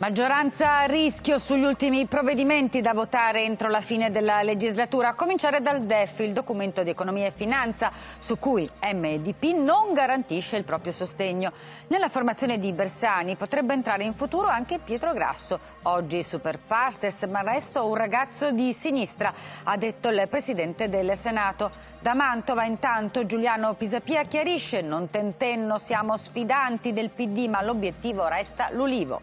Maggioranza a rischio sugli ultimi provvedimenti da votare entro la fine della legislatura, a cominciare dal DEF, il documento di economia e finanza, su cui MDP non garantisce il proprio sostegno. Nella formazione di Bersani potrebbe entrare in futuro anche Pietro Grasso, oggi super partes, ma resto un ragazzo di sinistra, ha detto il Presidente del Senato. Da Mantova intanto Giuliano Pisapia chiarisce, non tentenno, siamo sfidanti del PD, ma l'obiettivo resta l'Ulivo.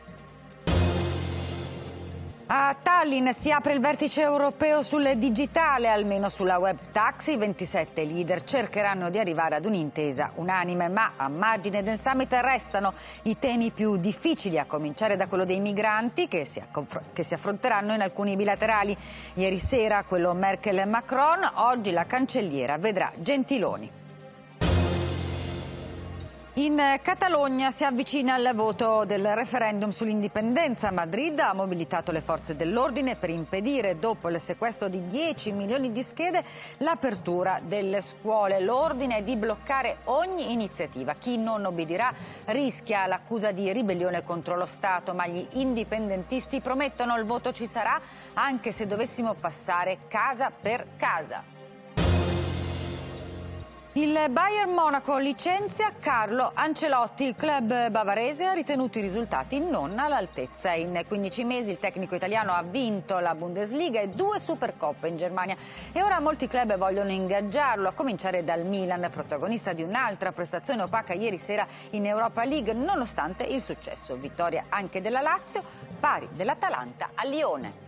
A Tallinn si apre il vertice europeo sul digitale, almeno sulla web tax. I 27 leader cercheranno di arrivare ad un'intesa unanime, ma a margine del summit restano i temi più difficili, a cominciare da quello dei migranti che si, che si affronteranno in alcuni bilaterali. Ieri sera quello Merkel-Macron, e oggi la cancelliera vedrà Gentiloni. In Catalogna si avvicina il voto del referendum sull'indipendenza. Madrid ha mobilitato le forze dell'ordine per impedire, dopo il sequestro di 10 milioni di schede, l'apertura delle scuole. L'ordine è di bloccare ogni iniziativa. Chi non obbedirà rischia l'accusa di ribellione contro lo Stato, ma gli indipendentisti promettono il voto ci sarà anche se dovessimo passare casa per casa. Il Bayern Monaco licenzia Carlo Ancelotti. Il club bavarese ha ritenuto i risultati non all'altezza. In 15 mesi il tecnico italiano ha vinto la Bundesliga e due Supercoppe in Germania. E ora molti club vogliono ingaggiarlo, a cominciare dal Milan, protagonista di un'altra prestazione opaca ieri sera in Europa League, nonostante il successo. Vittoria anche della Lazio, pari dell'Atalanta a Lione.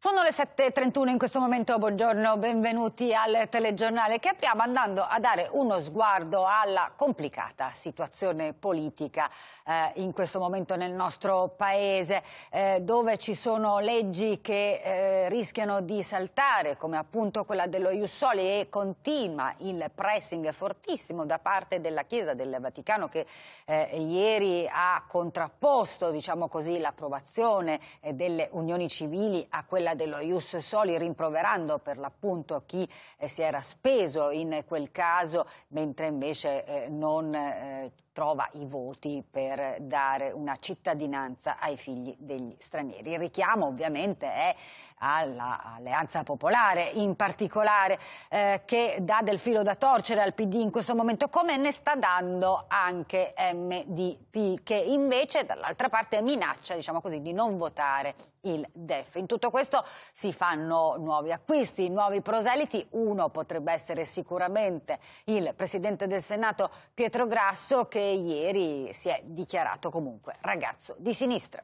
Sono le 7.31 in questo momento, buongiorno, benvenuti al telegiornale che apriamo andando a dare uno sguardo alla complicata situazione politica eh, in questo momento nel nostro paese eh, dove ci sono leggi che eh, rischiano di saltare come appunto quella dello Iussoli e continua il pressing fortissimo da parte della Chiesa del Vaticano che eh, ieri ha contrapposto diciamo l'approvazione eh, delle unioni civili a quella quella dello Ius Soli, rimproverando per l'appunto chi eh, si era speso in quel caso, mentre invece eh, non eh, trova i voti per dare una cittadinanza ai figli degli stranieri. Il richiamo ovviamente è all'alleanza popolare in particolare eh, che dà del filo da torcere al PD in questo momento come ne sta dando anche MDP che invece dall'altra parte minaccia diciamo così, di non votare il DEF. In tutto questo si fanno nuovi acquisti, nuovi proseliti, uno potrebbe essere sicuramente il Presidente del Senato Pietro Grasso che ieri si è dichiarato comunque ragazzo di sinistra.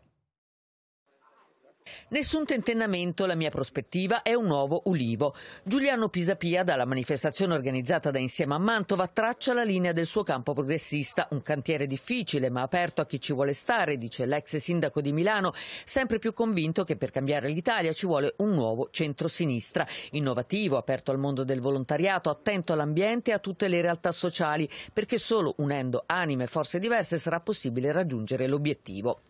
Nessun tentennamento, la mia prospettiva è un nuovo ulivo. Giuliano Pisapia, dalla manifestazione organizzata da Insieme a Mantova, traccia la linea del suo campo progressista, un cantiere difficile ma aperto a chi ci vuole stare, dice l'ex sindaco di Milano, sempre più convinto che per cambiare l'Italia ci vuole un nuovo centrosinistra, innovativo, aperto al mondo del volontariato, attento all'ambiente e a tutte le realtà sociali, perché solo unendo anime e forze diverse sarà possibile raggiungere l'obiettivo.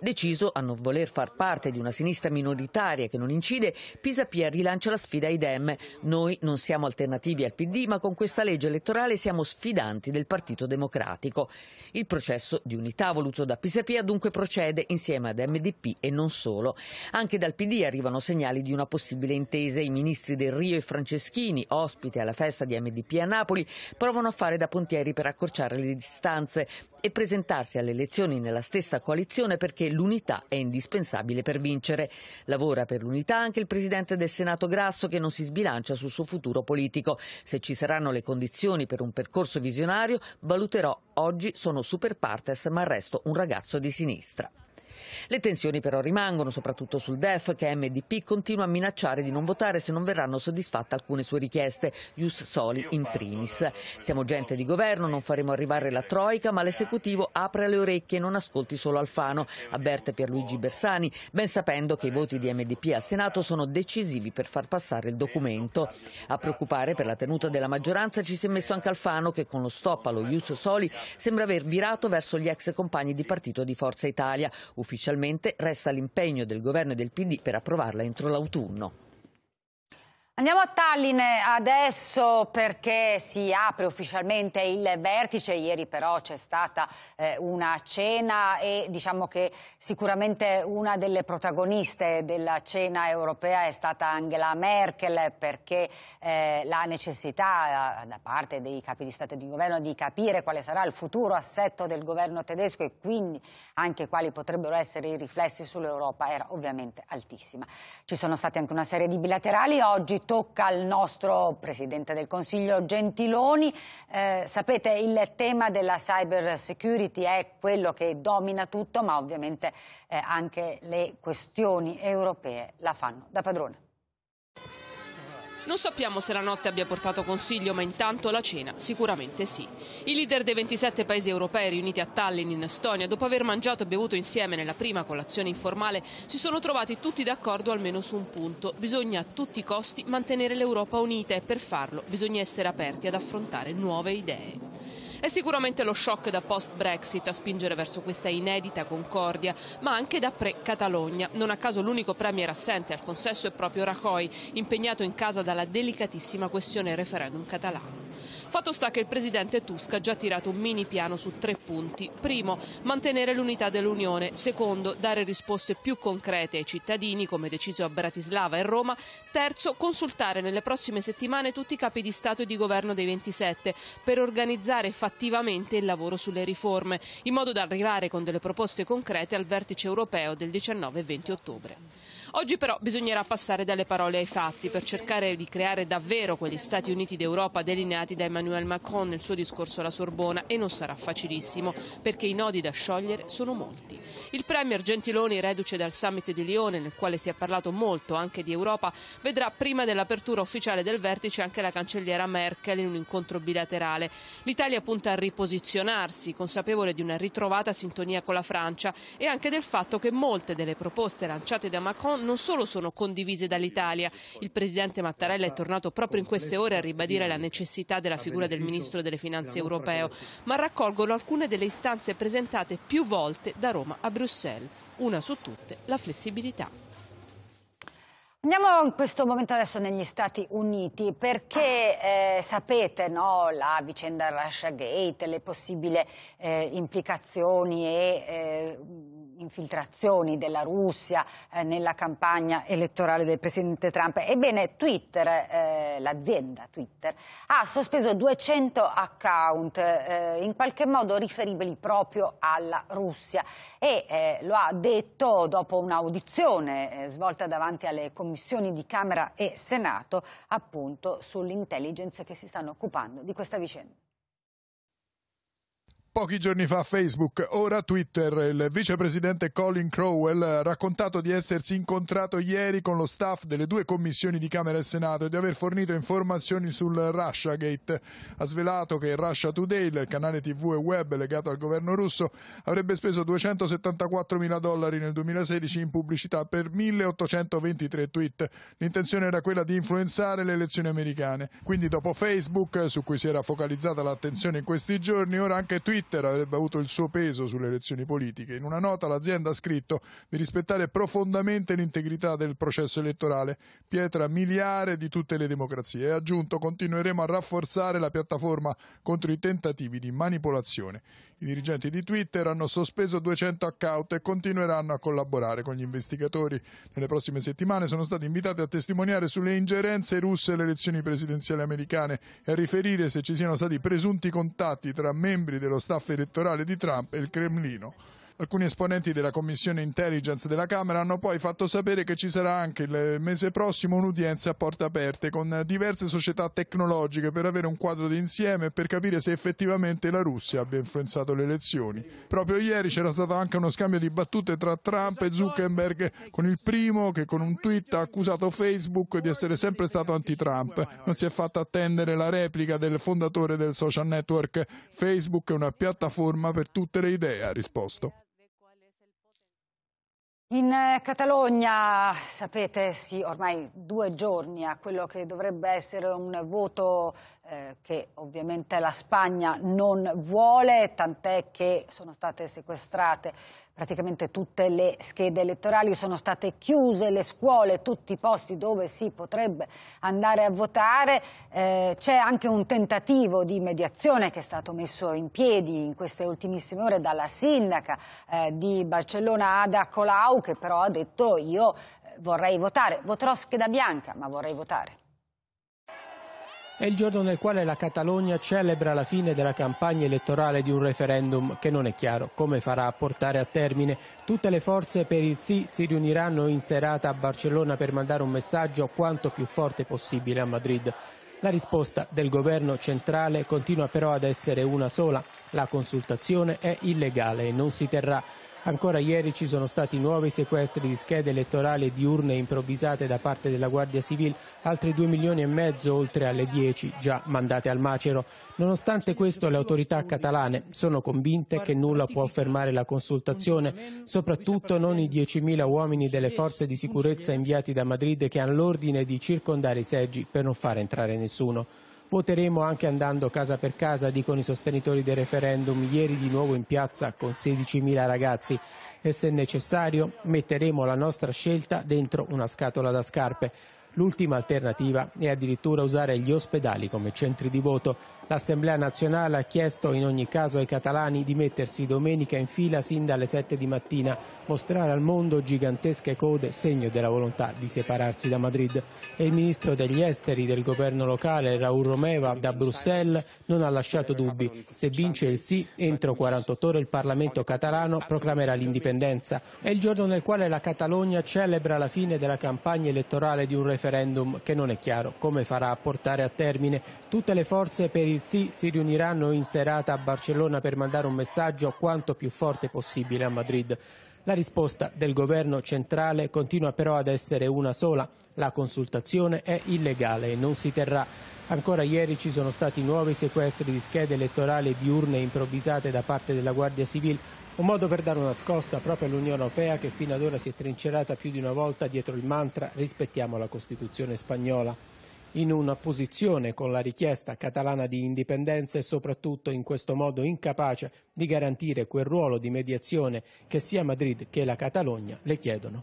Deciso a non voler far parte di una sinistra minoritaria che non incide, Pisapia rilancia la sfida ai Dem. Noi non siamo alternativi al PD, ma con questa legge elettorale siamo sfidanti del Partito Democratico. Il processo di unità voluto da Pisapia dunque procede insieme ad MDP e non solo. Anche dal PD arrivano segnali di una possibile intesa. I ministri Del Rio e Franceschini, ospiti alla festa di MDP a Napoli, provano a fare da pontieri per accorciare le distanze e presentarsi alle elezioni nella stessa coalizione per perché l'unità è indispensabile per vincere. Lavora per l'unità anche il presidente del Senato Grasso che non si sbilancia sul suo futuro politico. Se ci saranno le condizioni per un percorso visionario valuterò. Oggi sono super partes ma resto un ragazzo di sinistra. Le tensioni però rimangono, soprattutto sul DEF, che MDP continua a minacciare di non votare se non verranno soddisfatte alcune sue richieste, ius soli in primis. Siamo gente di governo, non faremo arrivare la troica, ma l'esecutivo apre le orecchie e non ascolti solo Alfano, avverte Pierluigi Bersani, ben sapendo che i voti di MDP al Senato sono decisivi per far passare il documento. A preoccupare per la tenuta della maggioranza ci si è messo anche Alfano, che con lo stop allo ius soli sembra aver virato verso gli ex compagni di partito di Forza Italia, ufficialmente Ufficialmente resta l'impegno del governo e del PD per approvarla entro l'autunno. Andiamo a Tallinn adesso perché si apre ufficialmente il vertice, ieri però c'è stata eh, una cena e diciamo che sicuramente una delle protagoniste della cena europea è stata Angela Merkel perché eh, la necessità eh, da parte dei capi di Stato e di Governo di capire quale sarà il futuro assetto del governo tedesco e quindi anche quali potrebbero essere i riflessi sull'Europa era ovviamente altissima. Ci sono state anche una serie di bilaterali oggi tocca al nostro Presidente del Consiglio Gentiloni. Eh, sapete, il tema della cyber security è quello che domina tutto, ma ovviamente eh, anche le questioni europee la fanno da padrone. Non sappiamo se la notte abbia portato consiglio, ma intanto la cena sicuramente sì. I leader dei 27 paesi europei riuniti a Tallinn in Estonia, dopo aver mangiato e bevuto insieme nella prima colazione informale, si sono trovati tutti d'accordo almeno su un punto. Bisogna a tutti i costi mantenere l'Europa unita e per farlo bisogna essere aperti ad affrontare nuove idee. È sicuramente lo shock da post-Brexit a spingere verso questa inedita concordia, ma anche da pre-Catalogna. Non a caso l'unico premier assente al consesso è proprio Rajoy, impegnato in casa dalla delicatissima questione referendum catalano. Fatto sta che il presidente Tusk ha già tirato un mini piano su tre punti. Primo, mantenere l'unità dell'Unione. Secondo, dare risposte più concrete ai cittadini, come deciso a Bratislava e Roma. Terzo, consultare nelle prossime settimane tutti i capi di Stato e di Governo dei 27 per organizzare effettivamente il lavoro sulle riforme, in modo da arrivare con delle proposte concrete al vertice europeo del 19 e 20 ottobre. Oggi però bisognerà passare dalle parole ai fatti per cercare di creare davvero quegli Stati Uniti d'Europa delineati da Emmanuel Macron nel suo discorso alla Sorbona e non sarà facilissimo perché i nodi da sciogliere sono molti. Il Premier Gentiloni, reduce dal summit di Lione nel quale si è parlato molto anche di Europa, vedrà prima dell'apertura ufficiale del vertice anche la cancelliera Merkel in un incontro bilaterale. L'Italia punta a riposizionarsi, consapevole di una ritrovata sintonia con la Francia e anche del fatto che molte delle proposte lanciate da Macron non solo sono condivise dall'Italia. Il presidente Mattarella è tornato proprio in queste ore a ribadire la necessità della figura del ministro delle finanze europeo, ma raccolgono alcune delle istanze presentate più volte da Roma a Bruxelles. Una su tutte, la flessibilità. Andiamo in questo momento adesso negli Stati Uniti perché eh, sapete no, la vicenda Russia Gate, le possibili eh, implicazioni e eh, infiltrazioni della Russia eh, nella campagna elettorale del presidente Trump. Ebbene, Twitter, eh, l'azienda Twitter, ha sospeso 200 account eh, in qualche modo riferibili proprio alla Russia e eh, lo ha detto dopo un'audizione eh, svolta davanti alle commissioni di Camera e Senato appunto sull'intelligence che si stanno occupando di questa vicenda. Pochi giorni fa Facebook, ora Twitter, il vicepresidente Colin Crowell ha raccontato di essersi incontrato ieri con lo staff delle due commissioni di Camera e Senato e di aver fornito informazioni sul Russiagate. Ha svelato che Russia Today, il canale tv e web legato al governo russo, avrebbe speso 274 mila dollari nel 2016 in pubblicità per 1823 tweet. L'intenzione era quella di influenzare le elezioni americane. Quindi dopo Facebook, su cui si era focalizzata l'attenzione in questi giorni, ora anche Twitter Twitter avrebbe avuto il suo peso sulle elezioni politiche. In una nota l'azienda ha scritto di rispettare profondamente l'integrità del processo elettorale, pietra miliare di tutte le democrazie, e ha aggiunto continueremo a rafforzare la piattaforma contro i tentativi di manipolazione. I dirigenti di Twitter hanno sospeso 200 account e continueranno a collaborare con gli investigatori. Nelle prossime settimane sono stati invitati a testimoniare sulle ingerenze russe alle elezioni presidenziali americane e a riferire se ci siano stati presunti contatti tra membri dello Stato staff elettorale di Trump e il Cremlino Alcuni esponenti della Commissione Intelligence della Camera hanno poi fatto sapere che ci sarà anche il mese prossimo un'udienza a porte aperte con diverse società tecnologiche per avere un quadro d'insieme e per capire se effettivamente la Russia abbia influenzato le elezioni. Proprio ieri c'era stato anche uno scambio di battute tra Trump e Zuckerberg con il primo che con un tweet ha accusato Facebook di essere sempre stato anti-Trump. Non si è fatta attendere la replica del fondatore del social network Facebook è una piattaforma per tutte le idee, ha risposto. In eh, Catalogna, sapete, sì, ormai due giorni a quello che dovrebbe essere un voto eh, che ovviamente la Spagna non vuole, tant'è che sono state sequestrate praticamente tutte le schede elettorali, sono state chiuse le scuole, tutti i posti dove si potrebbe andare a votare. Eh, c'è anche un tentativo di mediazione che è stato messo in piedi in queste ultimissime ore dalla sindaca eh, di Barcellona Ada Colau che però ha detto io eh, vorrei votare, voterò scheda bianca ma vorrei votare. È il giorno nel quale la Catalogna celebra la fine della campagna elettorale di un referendum che non è chiaro come farà a portare a termine. Tutte le forze per il sì si riuniranno in serata a Barcellona per mandare un messaggio quanto più forte possibile a Madrid. La risposta del governo centrale continua però ad essere una sola. La consultazione è illegale e non si terrà. Ancora ieri ci sono stati nuovi sequestri di schede elettorali e di urne improvvisate da parte della Guardia Civile, altri 2 milioni e mezzo oltre alle 10 già mandate al macero. Nonostante questo le autorità catalane sono convinte che nulla può fermare la consultazione, soprattutto non i 10.000 uomini delle forze di sicurezza inviati da Madrid che hanno l'ordine di circondare i seggi per non far entrare nessuno. Voteremo anche andando casa per casa, dicono i sostenitori del referendum, ieri di nuovo in piazza con 16.000 ragazzi e se necessario metteremo la nostra scelta dentro una scatola da scarpe. L'ultima alternativa è addirittura usare gli ospedali come centri di voto, L'Assemblea nazionale ha chiesto in ogni caso ai catalani di mettersi domenica in fila sin dalle 7 di mattina, mostrare al mondo gigantesche code, segno della volontà di separarsi da Madrid. E il ministro degli esteri del governo locale, Raúl Romeva, da Bruxelles, non ha lasciato dubbi. Se vince il sì, entro 48 ore il Parlamento catalano proclamerà l'indipendenza. È il giorno nel quale la Catalogna celebra la fine della campagna elettorale di un referendum che non è chiaro come farà a portare a termine tutte le forze per il sì si riuniranno in serata a Barcellona per mandare un messaggio quanto più forte possibile a Madrid. La risposta del governo centrale continua però ad essere una sola. La consultazione è illegale e non si terrà. Ancora ieri ci sono stati nuovi sequestri di schede elettorali e diurne improvvisate da parte della Guardia Civile, un modo per dare una scossa proprio all'Unione Europea che fino ad ora si è trincerata più di una volta dietro il mantra rispettiamo la Costituzione spagnola in una posizione con la richiesta catalana di indipendenza e soprattutto in questo modo incapace di garantire quel ruolo di mediazione che sia Madrid che la Catalogna le chiedono.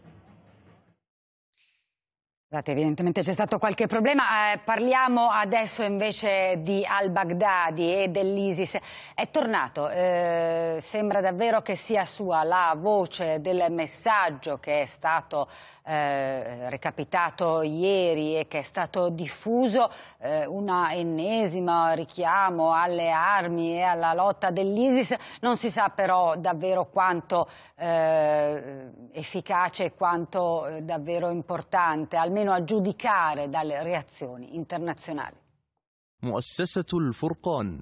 Evidentemente c'è stato qualche problema, eh, parliamo adesso invece di al-Baghdadi e dell'ISIS. È tornato, eh, sembra davvero che sia sua la voce del messaggio che è stato eh, recapitato ieri e che è stato diffuso eh, una ennesima richiamo alle armi e alla lotta dell'ISIS, non si sa però davvero quanto eh, efficace e quanto eh, davvero importante, almeno a giudicare dalle reazioni internazionali. مؤسسة الفرقان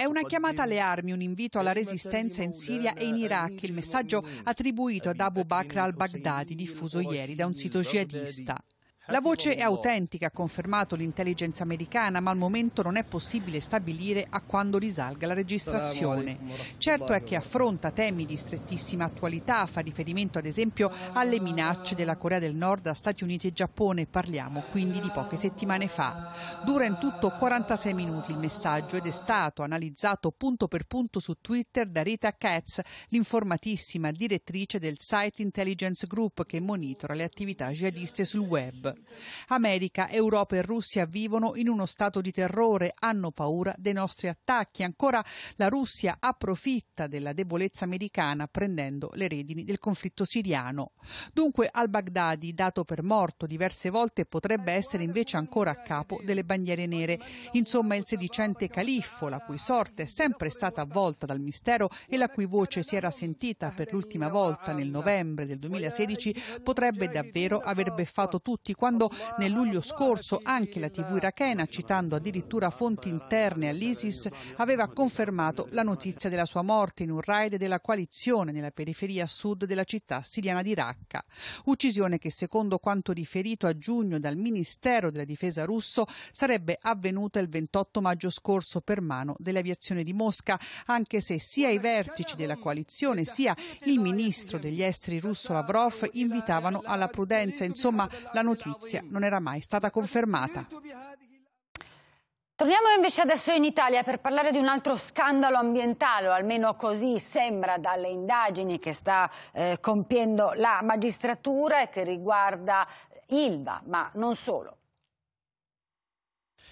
è una chiamata alle armi, un invito alla resistenza in Siria e in Iraq, il messaggio attribuito ad Abu Bakr al-Baghdadi, diffuso ieri da un sito jihadista. La voce è autentica, ha confermato l'intelligenza americana, ma al momento non è possibile stabilire a quando risalga la registrazione. Certo è che affronta temi di strettissima attualità, fa riferimento ad esempio alle minacce della Corea del Nord a Stati Uniti e Giappone, parliamo quindi di poche settimane fa. Dura in tutto 46 minuti il messaggio ed è stato analizzato punto per punto su Twitter da Rita Katz, l'informatissima direttrice del Site Intelligence Group che monitora le attività jihadiste sul web. America, Europa e Russia vivono in uno stato di terrore, hanno paura dei nostri attacchi. Ancora la Russia approfitta della debolezza americana prendendo le redini del conflitto siriano. Dunque al-Baghdadi, dato per morto diverse volte, potrebbe essere invece ancora a capo delle bandiere nere. Insomma, il sedicente califfo, la cui sorte è sempre stata avvolta dal mistero e la cui voce si era sentita per l'ultima volta nel novembre del 2016, potrebbe davvero aver beffato tutti quanti quando nel luglio scorso anche la TV irachena, citando addirittura fonti interne all'ISIS, aveva confermato la notizia della sua morte in un raid della coalizione nella periferia sud della città siriana di Raqqa. Uccisione che, secondo quanto riferito a giugno dal Ministero della Difesa russo, sarebbe avvenuta il 28 maggio scorso per mano dell'aviazione di Mosca, anche se sia i vertici della coalizione sia il ministro degli esteri russo Lavrov invitavano alla prudenza. Insomma, la notizia notizia non era mai stata confermata. Torniamo invece adesso in Italia per parlare di un altro scandalo ambientale, o almeno così sembra dalle indagini che sta eh, compiendo la magistratura e che riguarda Ilva, ma non solo.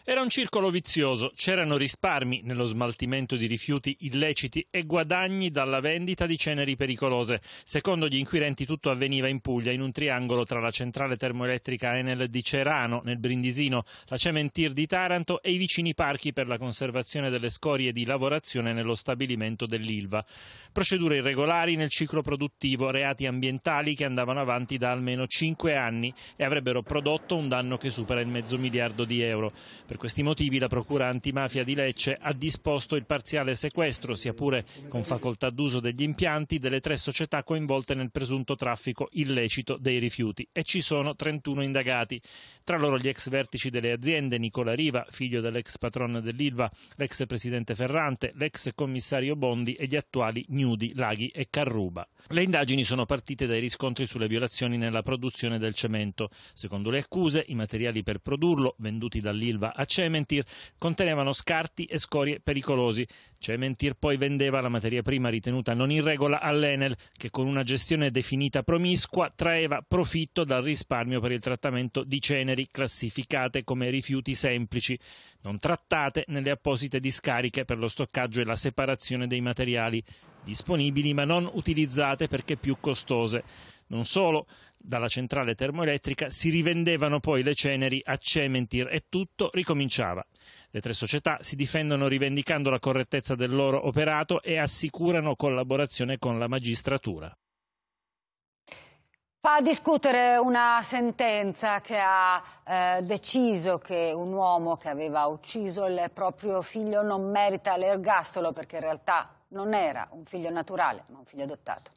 Era un circolo vizioso, c'erano risparmi nello smaltimento di rifiuti illeciti e guadagni dalla vendita di ceneri pericolose. Secondo gli inquirenti tutto avveniva in Puglia, in un triangolo tra la centrale termoelettrica Enel di Cerano, nel Brindisino, la Cementir di Taranto e i vicini parchi per la conservazione delle scorie di lavorazione nello stabilimento dell'Ilva. Procedure irregolari nel ciclo produttivo, reati ambientali che andavano avanti da almeno 5 anni e avrebbero prodotto un danno che supera il mezzo miliardo di euro. Per per questi motivi la Procura antimafia di Lecce ha disposto il parziale sequestro, sia pure con facoltà d'uso degli impianti, delle tre società coinvolte nel presunto traffico illecito dei rifiuti e ci sono 31 indagati. Tra loro gli ex vertici delle aziende Nicola Riva, figlio dell'ex patrone dell'Ilva, l'ex presidente Ferrante, l'ex commissario Bondi e gli attuali Nudi, Laghi e Carruba. Le indagini sono partite dai riscontri sulle violazioni nella produzione del cemento. Secondo le accuse, i materiali per produrlo, venduti dall'Ilva a Cementir contenevano scarti e scorie pericolosi. Cementir poi vendeva la materia prima ritenuta non in regola all'Enel, che con una gestione definita promiscua traeva profitto dal risparmio per il trattamento di ceneri classificate come rifiuti semplici, non trattate nelle apposite discariche per lo stoccaggio e la separazione dei materiali, disponibili ma non utilizzate perché più costose. Non solo, dalla centrale termoelettrica si rivendevano poi le ceneri a Cementir e tutto ricominciava. Le tre società si difendono rivendicando la correttezza del loro operato e assicurano collaborazione con la magistratura. Fa discutere una sentenza che ha eh, deciso che un uomo che aveva ucciso il proprio figlio non merita l'ergastolo perché in realtà non era un figlio naturale, ma un figlio adottato.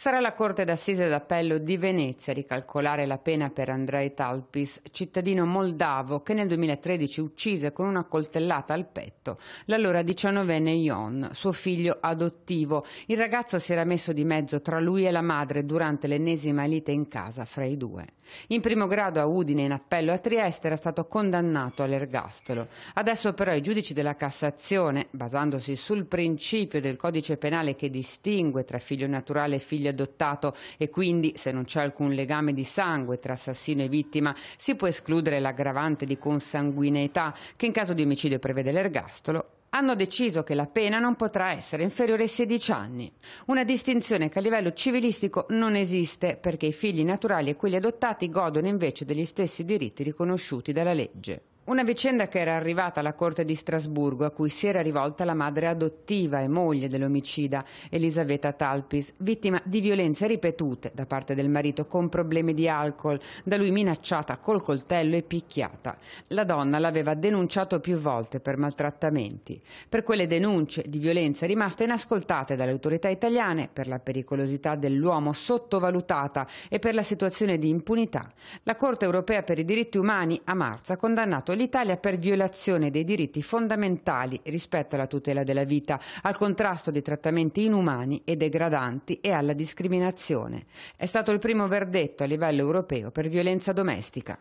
Sarà la Corte d'Assise d'Appello di Venezia a ricalcolare la pena per Andrei Talpis, cittadino moldavo che nel 2013 uccise con una coltellata al petto l'allora diciannovenne Ion, suo figlio adottivo. Il ragazzo si era messo di mezzo tra lui e la madre durante l'ennesima lite in casa fra i due. In primo grado a Udine, in appello a Trieste, era stato condannato all'ergastolo. Adesso però i giudici della Cassazione, basandosi sul principio del codice penale che distingue tra figlio naturale e figlio figlio adottato e quindi se non c'è alcun legame di sangue tra assassino e vittima si può escludere l'aggravante di consanguineità che in caso di omicidio prevede l'ergastolo, hanno deciso che la pena non potrà essere inferiore ai 16 anni, una distinzione che a livello civilistico non esiste perché i figli naturali e quelli adottati godono invece degli stessi diritti riconosciuti dalla legge. Una vicenda che era arrivata alla Corte di Strasburgo a cui si era rivolta la madre adottiva e moglie dell'omicida Elisabetta Talpis, vittima di violenze ripetute da parte del marito con problemi di alcol, da lui minacciata col coltello e picchiata. La donna l'aveva denunciato più volte per maltrattamenti. Per quelle denunce di violenza rimaste inascoltate dalle autorità italiane, per la pericolosità dell'uomo sottovalutata e per la situazione di impunità, la Corte europea per i diritti umani a marzo ha condannato l'Italia per violazione dei diritti fondamentali rispetto alla tutela della vita, al contrasto dei trattamenti inumani e degradanti e alla discriminazione. È stato il primo verdetto a livello europeo per violenza domestica.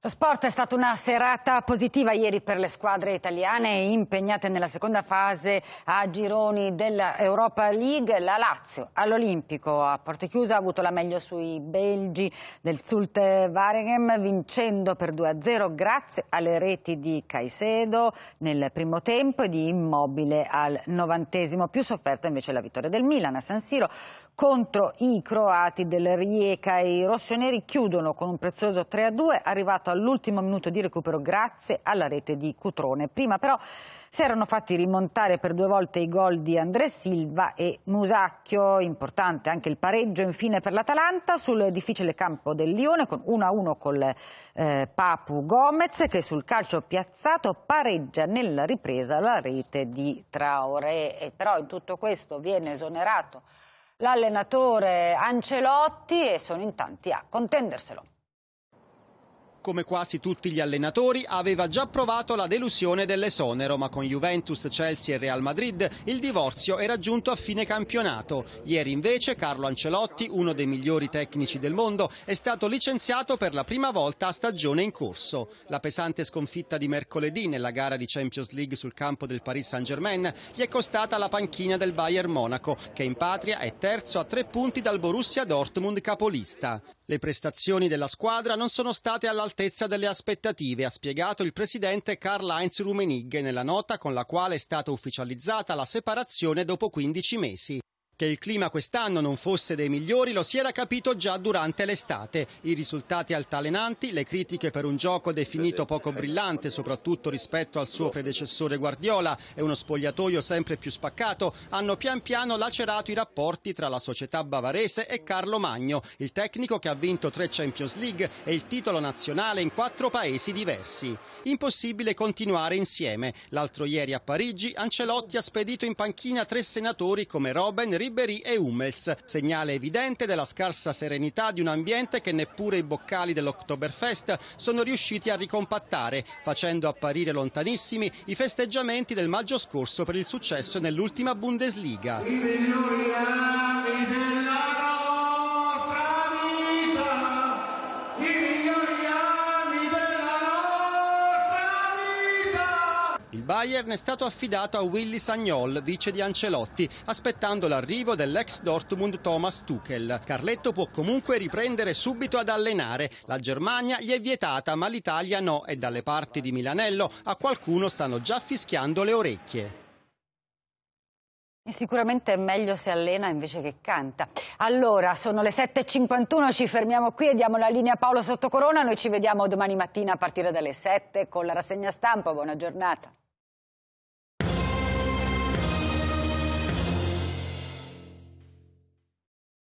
Lo sport è stata una serata positiva ieri per le squadre italiane impegnate nella seconda fase a gironi dell'Europa League. La Lazio all'Olimpico a porte chiuse ha avuto la meglio sui belgi del Sult Vareghem vincendo per 2-0 grazie alle reti di Caicedo nel primo tempo e di Immobile al novantesimo. Più sofferta invece la vittoria del Milan a San Siro contro i croati del Rijeka i rossoneri chiudono con un prezioso 3-2 arrivato arrivato all'ultimo minuto di recupero grazie alla rete di Cutrone. Prima però si erano fatti rimontare per due volte i gol di André Silva e Musacchio, importante anche il pareggio infine per l'Atalanta sul difficile campo del Lione con 1-1 col eh, Papu Gomez che sul calcio piazzato pareggia nella ripresa la rete di Traore. E però in tutto questo viene esonerato l'allenatore Ancelotti e sono in tanti a contenderselo. Come quasi tutti gli allenatori, aveva già provato la delusione dell'esonero, ma con Juventus, Chelsea e Real Madrid il divorzio era giunto a fine campionato. Ieri invece Carlo Ancelotti, uno dei migliori tecnici del mondo, è stato licenziato per la prima volta a stagione in corso. La pesante sconfitta di mercoledì nella gara di Champions League sul campo del Paris Saint-Germain gli è costata la panchina del Bayern Monaco, che in patria è terzo a tre punti dal Borussia Dortmund capolista. Le prestazioni della squadra non sono state all'altezza delle aspettative, ha spiegato il presidente Karl-Heinz Rummenigge nella nota con la quale è stata ufficializzata la separazione dopo 15 mesi. Che il clima quest'anno non fosse dei migliori lo si era capito già durante l'estate. I risultati altalenanti, le critiche per un gioco definito poco brillante, soprattutto rispetto al suo predecessore Guardiola, e uno spogliatoio sempre più spaccato, hanno pian piano lacerato i rapporti tra la società bavarese e Carlo Magno, il tecnico che ha vinto tre Champions League e il titolo nazionale in quattro paesi diversi. Impossibile continuare insieme. L'altro ieri a Parigi Ancelotti ha spedito in panchina tre senatori come Robben, Liberi e Hummels, segnale evidente della scarsa serenità di un ambiente che neppure i boccali dell'Oktoberfest sono riusciti a ricompattare, facendo apparire lontanissimi i festeggiamenti del maggio scorso per il successo nell'ultima Bundesliga. Bayern è stato affidato a Willy Sagnol, vice di Ancelotti, aspettando l'arrivo dell'ex Dortmund Thomas Tuchel. Carletto può comunque riprendere subito ad allenare. La Germania gli è vietata, ma l'Italia no e dalle parti di Milanello a qualcuno stanno già fischiando le orecchie. Sicuramente è meglio se allena invece che canta. Allora, sono le 7.51, ci fermiamo qui e diamo la linea a Paolo Sottocorona. Noi ci vediamo domani mattina a partire dalle 7 con la rassegna stampa. Buona giornata.